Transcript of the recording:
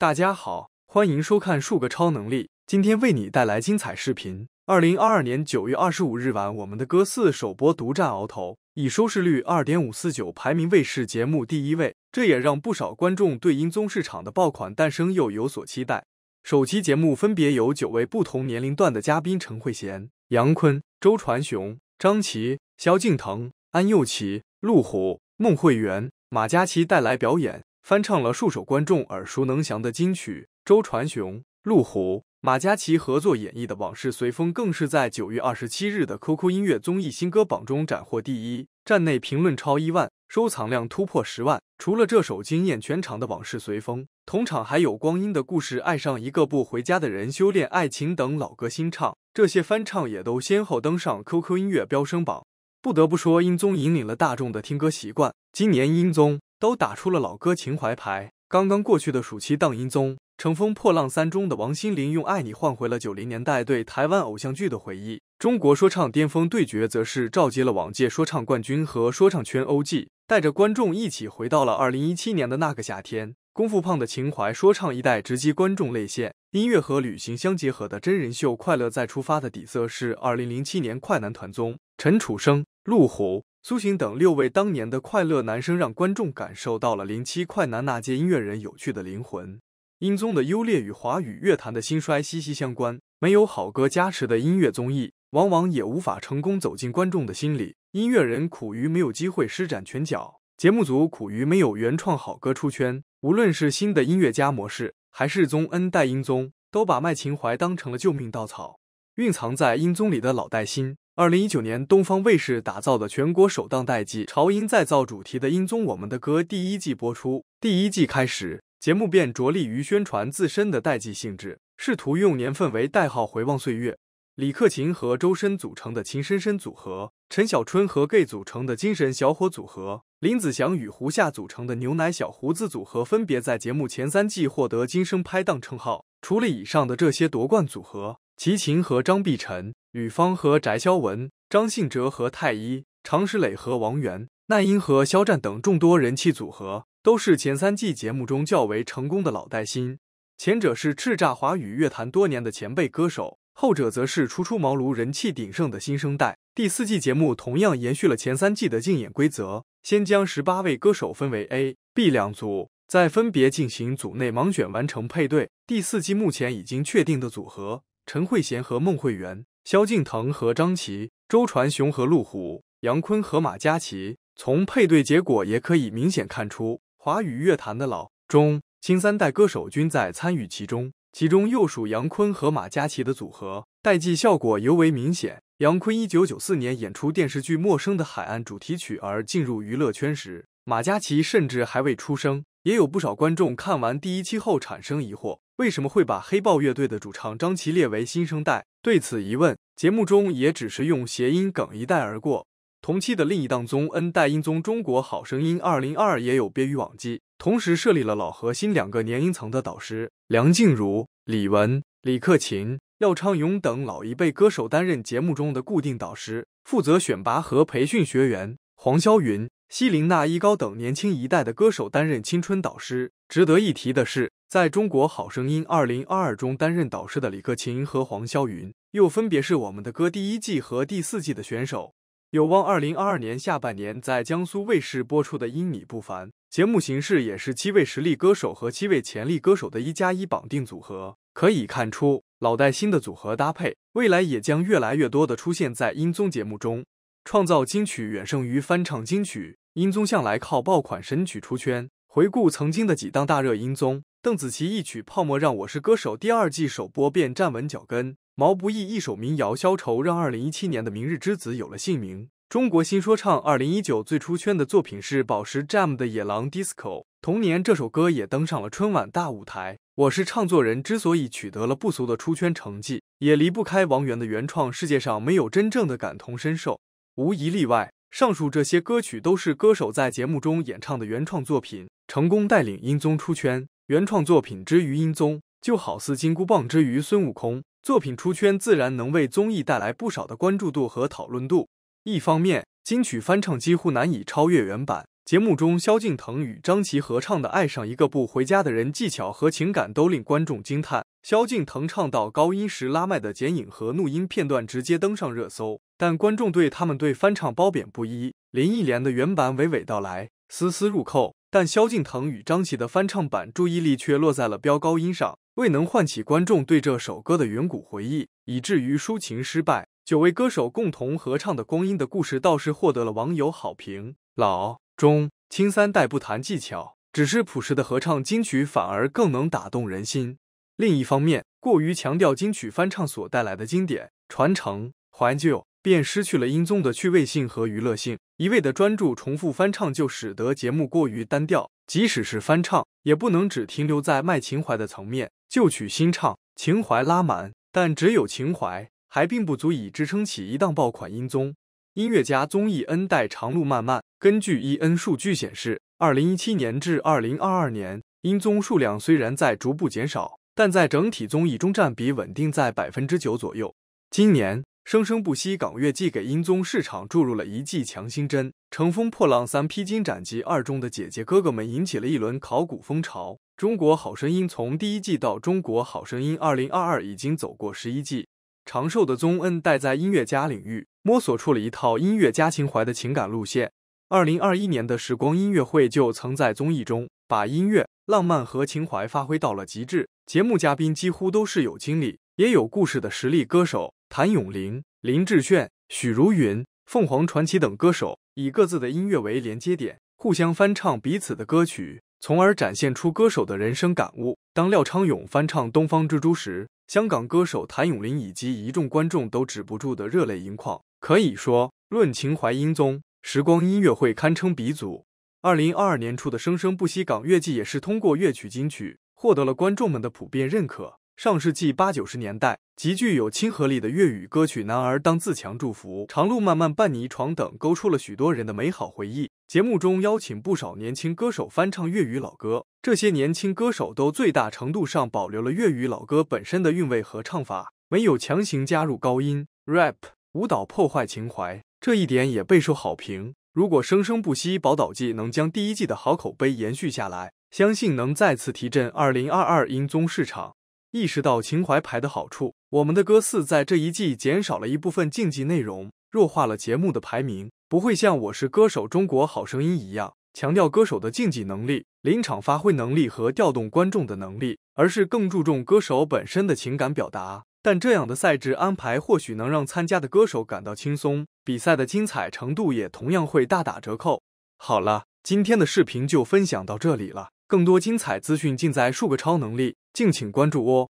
大家好，欢迎收看数个超能力，今天为你带来精彩视频。二零二二年九月二十五日晚，我们的《歌四》首播独占鳌头，以收视率二点五四九排名卫视节目第一位，这也让不少观众对英综市场的爆款诞生又有所期待。首期节目分别由九位不同年龄段的嘉宾陈慧娴、杨坤、周传雄、张琪、萧敬腾、安又琪、陆虎、孟慧圆、马嘉祺带来表演。翻唱了数首观众耳熟能详的金曲，周传雄、陆虎、马嘉祺合作演绎的《往事随风》更是在九月二十七日的 QQ 音乐综艺新歌榜中斩获第一，站内评论超一万，收藏量突破十万。除了这首惊艳全场的《往事随风》，同场还有《光阴的故事》《爱上一个不回家的人》《修炼爱情》等老歌新唱，这些翻唱也都先后登上 QQ 音乐飙升榜。不得不说，英宗引领了大众的听歌习惯。今年英宗。都打出了老歌情怀牌。刚刚过去的暑期档音综《乘风破浪三中》的王心凌用“爱你”换回了九零年代对台湾偶像剧的回忆。中国说唱巅峰对决则是召集了往届说唱冠军和说唱圈 OG，带着观众一起回到了二零一七年的那个夏天。功夫胖的情怀说唱一代直击观众泪腺。音乐和旅行相结合的真人秀《快乐再出发》的底色是二零零七年《快男》团综。陈楚生、陆虎。苏醒等六位当年的快乐男生，让观众感受到了零七快男那届音乐人有趣的灵魂。音综的优劣与华语乐坛的兴衰息息相关。没有好歌加持的音乐综艺，往往也无法成功走进观众的心里。音乐人苦于没有机会施展拳脚，节目组苦于没有原创好歌出圈。无论是新的音乐家模式，还是宗恩带英宗，都把卖情怀当成了救命稻草。蕴藏在音综里的老带新。二零一九年，东方卫视打造的全国首档代际潮音再造主题的音综《我们的歌》第一季播出。第一季开始，节目便着力于宣传自身的代际性质，试图用年份为代号回望岁月。李克勤和周深组成的“情深深”组合，陈小春和 Gay 组成的“精神小伙”组合，林子祥与胡夏组成的“牛奶小胡子”组合，分别在节目前三季获得“今生拍档”称号。除了以上的这些夺冠组合，齐秦和张碧晨。吕方和翟潇闻、张信哲和太一、常石磊和王源、那英和肖战等众多人气组合，都是前三季节目中较为成功的老带新。前者是叱咤华语乐坛多年的前辈歌手，后者则是初出茅庐、人气鼎盛的新生代。第四季节目同样延续了前三季的竞演规则，先将十八位歌手分为 A、B 两组，再分别进行组内盲选，完成配对。第四季目前已经确定的组合：陈慧娴和孟慧圆。萧敬腾和张琪，周传雄和陆虎，杨坤和马嘉祺。从配对结果也可以明显看出，华语乐坛的老、中、青三代歌手均在参与其中，其中又属杨坤和马嘉祺的组合，代际效果尤为明显。杨坤一九九四年演出电视剧《陌生的海岸》主题曲而进入娱乐圈时，马嘉祺甚至还未出生。也有不少观众看完第一期后产生疑惑，为什么会把黑豹乐队的主唱张琪列为新生代？对此疑问，节目中也只是用谐音梗一带而过。同期的另一档综恩代音综《中国好声音2022》也有别于往季，同时设立了老和新两个年龄层的导师，梁静茹、李玟、李克勤、廖昌永等老一辈歌手担任节目中的固定导师，负责选拔和培训学员。黄霄云。希林娜、伊高等年轻一代的歌手担任青春导师。值得一提的是，在《中国好声音》2022中担任导师的李克勤和黄霄云，又分别是《我们的歌》第一季和第四季的选手。有望2022年下半年在江苏卫视播出的《因你不凡》，节目形式也是七位实力歌手和七位潜力歌手的一加一绑定组合。可以看出，老带新的组合搭配，未来也将越来越多地出现在音综节目中，创造金曲远胜于翻唱金曲。音综向来靠爆款神曲出圈。回顾曾经的几档大热音综，邓紫棋一曲《泡沫》让《我是歌手》第二季首播便站稳脚跟；毛不易一首《民谣消愁》让2017年的《明日之子》有了姓名。中国新说唱2019最出圈的作品是宝石 j a m 的《野狼 DISCO》，同年这首歌也登上了春晚大舞台。《我是唱作人》之所以取得了不俗的出圈成绩，也离不开王源的原创。世界上没有真正的感同身受，无一例外。上述这些歌曲都是歌手在节目中演唱的原创作品，成功带领音综出圈。原创作品之于音综，就好似金箍棒之于孙悟空。作品出圈，自然能为综艺带来不少的关注度和讨论度。一方面，金曲翻唱几乎难以超越原版。节目中，萧敬腾与张琪合唱的《爱上一个不回家的人》，技巧和情感都令观众惊叹。萧敬腾唱到高音时拉麦的剪影和怒音片段，直接登上热搜。但观众对他们对翻唱褒贬不一。林忆莲的原版娓娓道来，丝丝入扣，但萧敬腾与张琪的翻唱版注意力却落在了飙高音上，未能唤起观众对这首歌的远古回忆，以至于抒情失败。九位歌手共同合唱的《光阴的故事》倒是获得了网友好评。老中青三代不谈技巧，只是朴实的合唱金曲反而更能打动人心。另一方面，过于强调金曲翻唱所带来的经典传承怀旧。便失去了音综的趣味性和娱乐性，一味的专注重复翻唱就使得节目过于单调。即使是翻唱，也不能只停留在卖情怀的层面，旧曲新唱，情怀拉满，但只有情怀还并不足以支撑起一档爆款音综。音乐家综艺恩代长路漫漫，根据易恩数据显示，二零一七年至二零二二年，音综数量虽然在逐步减少，但在整体综艺中占比稳定在百分之九左右。今年。生生不息港乐季给音综市场注入了一剂强心针，《乘风破浪三》披荆斩棘二中的姐姐哥哥们引起了一轮考古风潮。中国好声音从第一季到中国好声音二零二二已经走过十一季，长寿的宗恩带在音乐家领域摸索出了一套音乐家情怀的情感路线。二零二一年的时光音乐会就曾在综艺中把音乐、浪漫和情怀发挥到了极致，节目嘉宾几乎都是有经历。也有故事的实力歌手谭咏麟、林志炫、许茹芸、凤凰传奇等歌手，以各自的音乐为连接点，互相翻唱彼此的歌曲，从而展现出歌手的人生感悟。当廖昌永翻唱《东方之珠》时，香港歌手谭咏麟以及一众观众都止不住的热泪盈眶。可以说，论情怀音综，时光音乐会堪称鼻祖。二零二二年初的《生生不息港乐季》也是通过乐曲金曲，获得了观众们的普遍认可。上世纪八九十年代极具有亲和力的粤语歌曲《男儿当自强》《祝福》《长路漫漫伴你闯》等勾出了许多人的美好回忆。节目中邀请不少年轻歌手翻唱粤语老歌，这些年轻歌手都最大程度上保留了粤语老歌本身的韵味和唱法，没有强行加入高音、rap、舞蹈破坏情怀，这一点也备受好评。如果《生生不息宝岛季》能将第一季的好口碑延续下来，相信能再次提振2022英综市场。意识到情怀牌的好处，我们的《歌四》在这一季减少了一部分竞技内容，弱化了节目的排名，不会像《我是歌手》《中国好声音》一样强调歌手的竞技能力、临场发挥能力和调动观众的能力，而是更注重歌手本身的情感表达。但这样的赛制安排或许能让参加的歌手感到轻松，比赛的精彩程度也同样会大打折扣。好了，今天的视频就分享到这里了，更多精彩资讯尽在数个超能力。敬请关注哦。